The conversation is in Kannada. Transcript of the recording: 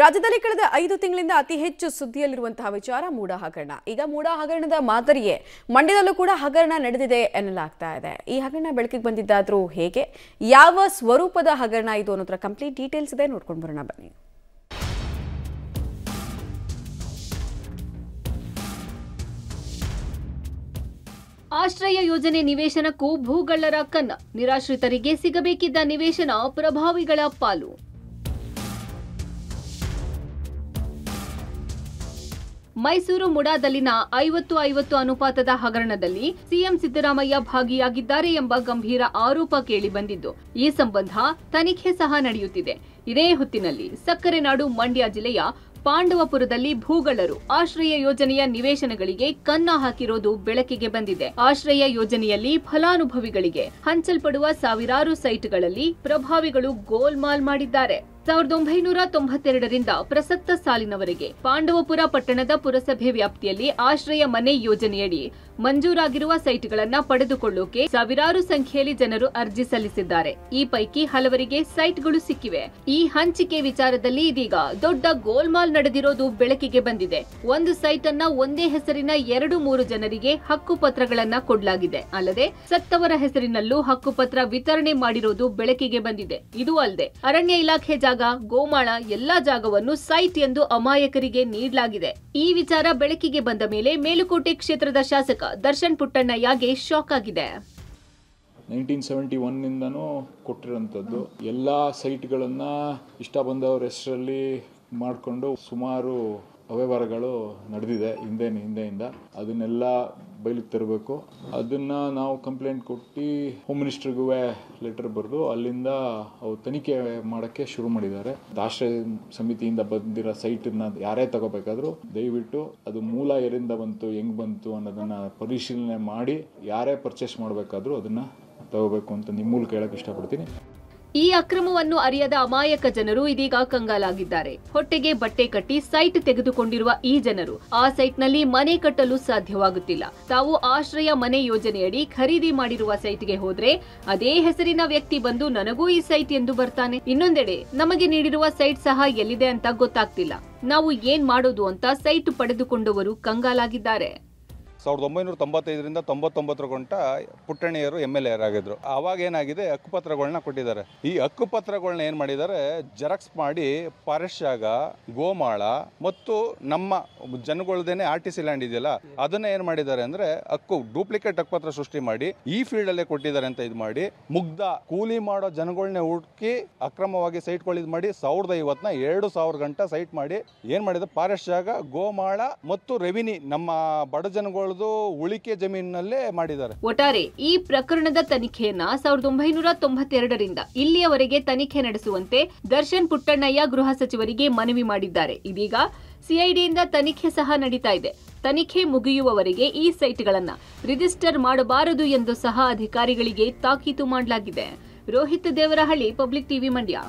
ರಾಜ್ಯದಲ್ಲಿ ಕಳೆದ ಐದು ತಿಂಗಳಿಂದ ಅತಿ ಹೆಚ್ಚು ಸುದ್ದಿಯಲ್ಲಿರುವಂತಹ ವಿಚಾರ ಮೂಡ ಹಗರಣ ಈಗ ಮೂಡ ಹಗರಣದ ಮಾದರಿಯೇ ಮಂಡ್ಯದಲ್ಲೂ ಕೂಡ ಹಗರಣ ನಡೆದಿದೆ ಎನ್ನಲಾಗ್ತಾ ಇದೆ ಈ ಹಗರಣ ಬೆಳಕಿಗೆ ಬಂದಿದ್ದಾದ್ರೂ ಹೇಗೆ ಯಾವ ಸ್ವರೂಪದ ಹಗರಣ ಇದು ಅನ್ನೋದ್ರ ಕಂಪ್ಲೀಟ್ ಡೀಟೇಲ್ಸ್ ಇದೆ ನೋಡ್ಕೊಂಡು ಬರೋಣ ಬನ್ನಿ ಆಶ್ರಯ ಯೋಜನೆ ನಿವೇಶನಕ್ಕೂ ಭೂಗಳ್ಳರ ಕನ್ನ ನಿರಾಶ್ರಿತರಿಗೆ ಸಿಗಬೇಕಿದ್ದ ನಿವೇಶನ ಪ್ರಭಾವಿಗಳ ಪಾಲು ಮೈಸೂರು ಮುಡಾದಲ್ಲಿನ ಐವತ್ತು ಐವತ್ತು ಅನುಪಾತದ ಹಗರಣದಲ್ಲಿ ಸಿಎಂ ಸಿದ್ದರಾಮಯ್ಯ ಭಾಗಿಯಾಗಿದ್ದಾರೆ ಎಂಬ ಗಂಭೀರ ಆರೋಪ ಕೇಳಿಬಂದಿದ್ದು ಈ ಸಂಬಂಧ ತನಿಖೆ ಸಹ ನಡೆಯುತ್ತಿದೆ ಇದೇ ಹೊತ್ತಿನಲ್ಲಿ ಸಕ್ಕರೆ ನಾಡು ಮಂಡ್ಯ ಜಿಲ್ಲೆಯ ಪಾಂಡವಪುರದಲ್ಲಿ ಭೂಗಳರು ಆಶ್ರಯ ಯೋಜನೆಯ ನಿವೇಶನಗಳಿಗೆ ಕನ್ನ ಹಾಕಿರೋದು ಬೆಳಕಿಗೆ ಬಂದಿದೆ ಆಶ್ರಯ ಯೋಜನೆಯಲ್ಲಿ ಫಲಾನುಭವಿಗಳಿಗೆ ಹಂಚಲ್ಪಡುವ ಸಾವಿರಾರು ಸೈಟ್ಗಳಲ್ಲಿ ಪ್ರಭಾವಿಗಳು ಗೋಲ್ಮಾಲ್ ಮಾಡಿದ್ದಾರೆ ಸಾವಿರದ ಒಂಬೈನೂರ ತೊಂಬತ್ತೆರಡರಿಂದ ಪ್ರಸಕ್ತ ಸಾಲಿನವರೆಗೆ ಪಾಂಡವಪುರ ಪಟ್ಟಣದ ಪುರಸಭೆ ವ್ಯಾಪ್ತಿಯಲ್ಲಿ ಆಶ್ರಯ ಮನೆ ಯೋಜನೆಯಡಿ ಮಂಜೂರಾಗಿರುವ ಸೈಟ್ಗಳನ್ನು ಪಡೆದುಕೊಳ್ಳೋಕೆ ಸಾವಿರಾರು ಸಂಖ್ಯೆಯಲ್ಲಿ ಜನರು ಅರ್ಜಿ ಸಲ್ಲಿಸಿದ್ದಾರೆ ಈ ಪೈಕಿ ಹಲವರಿಗೆ ಸೈಟ್ಗಳು ಸಿಕ್ಕಿವೆ ಈ ಹಂಚಿಕೆ ವಿಚಾರದಲ್ಲಿ ಇದೀಗ ದೊಡ್ಡ ಗೋಲ್ಮಾಲ್ ನಡೆದಿರೋದು ಬೆಳಕಿಗೆ ಬಂದಿದೆ ಒಂದು ಸೈಟ್ ಅನ್ನ ಒಂದೇ ಹೆಸರಿನ ಎರಡು ಮೂರು ಜನರಿಗೆ ಹಕ್ಕುಪತ್ರಗಳನ್ನ ಕೊಡಲಾಗಿದೆ ಅಲ್ಲದೆ ಸತ್ತವರ ಹೆಸರಿನಲ್ಲೂ ಹಕ್ಕುಪತ್ರ ವಿತರಣೆ ಮಾಡಿರೋದು ಬೆಳಕಿಗೆ ಬಂದಿದೆ ಇದು ಅಲ್ಲದೆ ಅರಣ್ಯ ಇಲಾಖೆ ಜಾಗ ಜಾಗ ಗೋಮಾಳ ಎಲ್ಲಾ ಜಾಗವನ್ನು ಸೈಟ್ ಎಂದು ಅಮಾಯಕರಿಗೆ ನೀಡಲಾಗಿದೆ ಈ ವಿಚಾರ ಬೆಳಕಿಗೆ ಬಂದ ಮೇಲೆ ಮೇಲುಕೋಟೆ ಕ್ಷೇತ್ರದ ಶಾಸಕ ದರ್ಶನ್ ಪುಟ್ಟಣ್ಣಯ್ಯಗೆ ಶಾಕ್ ಆಗಿದೆ ನೈನ್ಟೀನ್ ಸೆವೆಂಟಿ ಒನ್ನಿಂದನೂ ಕೊಟ್ಟಿರುವಂಥದ್ದು ಎಲ್ಲ ಸೈಟ್ಗಳನ್ನು ಇಷ್ಟ ಬಂದವರ ಹೆಸರಲ್ಲಿ ಮಾಡಿಕೊಂಡು ಸುಮಾರು ಅವ್ಯವಹಾರಗಳು ನಡೆದಿದೆ ಹಿಂದೆ ಹಿಂದೆಯಿಂದ ಅದನ್ನೆಲ್ಲ ಬಯಲಿಗೆ ತರಬೇಕು ಅದನ್ನ ನಾವು ಕಂಪ್ಲೇಂಟ್ ಕೊಟ್ಟು ಹೋಮ್ ಮಿನಿಸ್ಟರ್ಗೂ ಲೆಟರ್ ಬರೆದು ಅಲ್ಲಿಂದ ಅವು ತನಿಖೆ ಮಾಡೋಕ್ಕೆ ಶುರು ಮಾಡಿದ್ದಾರೆ ಆಶ್ರಯ ಸಮಿತಿಯಿಂದ ಬಂದಿರೋ ಸೈಟನ್ನ ಯಾರೇ ತಗೋಬೇಕಾದ್ರೂ ದಯವಿಟ್ಟು ಅದು ಮೂಲ ಎರಿಂದ ಬಂತು ಹೆಂಗ್ ಬಂತು ಅನ್ನೋದನ್ನು ಪರಿಶೀಲನೆ ಮಾಡಿ ಯಾರೇ ಪರ್ಚೇಸ್ ಮಾಡಬೇಕಾದ್ರೂ ಅದನ್ನು ತಗೋಬೇಕು ಅಂತ ನಿಮ್ಮ ಮೂಲಕ ಹೇಳೋಕ್ಕೆ ಇಷ್ಟಪಡ್ತೀನಿ ಈ ಅಕ್ರಮವನ್ನು ಅರಿಯದ ಅಮಾಯಕ ಜನರು ಇದೀಗ ಕಂಗಾಲಾಗಿದ್ದಾರೆ ಹೊಟ್ಟೆಗೆ ಬಟ್ಟೆ ಕಟ್ಟಿ ಸೈಟ್ ತೆಗೆದುಕೊಂಡಿರುವ ಈ ಜನರು ಆ ಸೈಟ್ನಲ್ಲಿ ಮನೆ ಕಟ್ಟಲು ಸಾಧ್ಯವಾಗುತ್ತಿಲ್ಲ ತಾವು ಆಶ್ರಯ ಮನೆ ಯೋಜನೆಯಡಿ ಖರೀದಿ ಮಾಡಿರುವ ಸೈಟ್ಗೆ ಹೋದ್ರೆ ಅದೇ ಹೆಸರಿನ ವ್ಯಕ್ತಿ ಬಂದು ನನಗೂ ಈ ಸೈಟ್ ಎಂದು ಬರ್ತಾನೆ ಇನ್ನೊಂದೆಡೆ ನಮಗೆ ನೀಡಿರುವ ಸೈಟ್ ಸಹ ಎಲ್ಲಿದೆ ಅಂತ ಗೊತ್ತಾಗ್ತಿಲ್ಲ ನಾವು ಏನ್ ಮಾಡೋದು ಅಂತ ಸೈಟ್ ಪಡೆದುಕೊಂಡವರು ಕಂಗಾಲಾಗಿದ್ದಾರೆ ಸಾವಿರದ ಒಂಬೈನೂರ ತೊಂಬತ್ತೈದರಿಂದ ತೊಂಬತ್ತೊಂಬತ್ತರ ಗಂಟ ಪುಟ್ಟಣಿಯರು ಎಮ್ ಎಲ್ ಎ ಆಗಿದ್ರು ಅವಾಗ ಏನಾಗಿದೆ ಹಕ್ಕುಪತ್ರಗಳನ್ನ ಕೊಟ್ಟಿದ್ದಾರೆ ಈ ಹಕ್ಕುಪತ್ರಗಳನ್ನ ಏನು ಮಾಡಿದ್ದಾರೆ ಜೆರಾಕ್ಸ್ ಮಾಡಿ ಪಾರಶ್ಯಾಗ ಗೋಮಾಳ ಮತ್ತು ನಮ್ಮ ಜನಗಳದೇನೆ ಆರ್ ಟಿ ಸಿ ಲ್ಯಾಂಡ್ ಇದೆಯಲ್ಲ ಅದನ್ನ ಏನು ಮಾಡಿದ್ದಾರೆ ಅಂದ್ರೆ ಹಕ್ಕು ಡೂಪ್ಲಿಕೇಟ್ ಹಕ್ಕುಪತ್ರ ಸೃಷ್ಟಿ ಮಾಡಿ ಈ ಫೀಲ್ಡ್ ಅಲ್ಲೇ ಕೊಟ್ಟಿದ್ದಾರೆ ಅಂತ ಇದು ಮಾಡಿ ಮುಗ್ಧ ಕೂಲಿ ಮಾಡೋ ಜನಗಳನ್ನ ಹುಡುಕಿ ಅಕ್ರಮವಾಗಿ ಸೈಟ್ ಇದು ಮಾಡಿ ಸಾವಿರದ ಐವತ್ತನ ಎರಡು ಸಾವಿರ ಗಂಟೆ ಸೈಟ್ ಮಾಡಿ ಏನ್ ಮಾಡಿದ ಜಾಗ ಗೋಮಾಳ ಮತ್ತು ರೆವಿನಿ ನಮ್ಮ ಬಡ ಜನಗಳು ತೊಳೆದು ಉಳಿಕೆ ಜಮೀನಿನಲ್ಲೇ ಮಾಡಿದ್ದಾರೆ ಒಟ್ಟಾರೆ ಈ ಪ್ರಕರಣದ ತನಿಖೆಯನ್ನ ಸಾವಿರದ ಒಂಬೈನೂರ ತೊಂಬತ್ತೆರಡರಿಂದ ಇಲ್ಲಿಯವರೆಗೆ ತನಿಖೆ ನಡೆಸುವಂತೆ ದರ್ಶನ್ ಪುಟ್ಟಣ್ಣಯ್ಯ ಗೃಹ ಸಚಿವರಿಗೆ ಮನವಿ ಮಾಡಿದ್ದಾರೆ ಇದೀಗ ಸಿಐಡಿಯಿಂದ ತನಿಖೆ ಸಹ ನಡೀತಾ ಇದೆ ತನಿಖೆ ಮುಗಿಯುವವರೆಗೆ ಈ ಸೈಟ್ಗಳನ್ನ ರಿಜಿಸ್ಟರ್ ಮಾಡಬಾರದು ಎಂದು ಸಹ ಅಧಿಕಾರಿಗಳಿಗೆ ತಾಕೀತು ಮಾಡಲಾಗಿದೆ ರೋಹಿತ್ ದೇವರಹಳ್ಳಿ ಪಬ್ಲಿಕ್ ಟಿವಿ ಮಂಡ್ಯ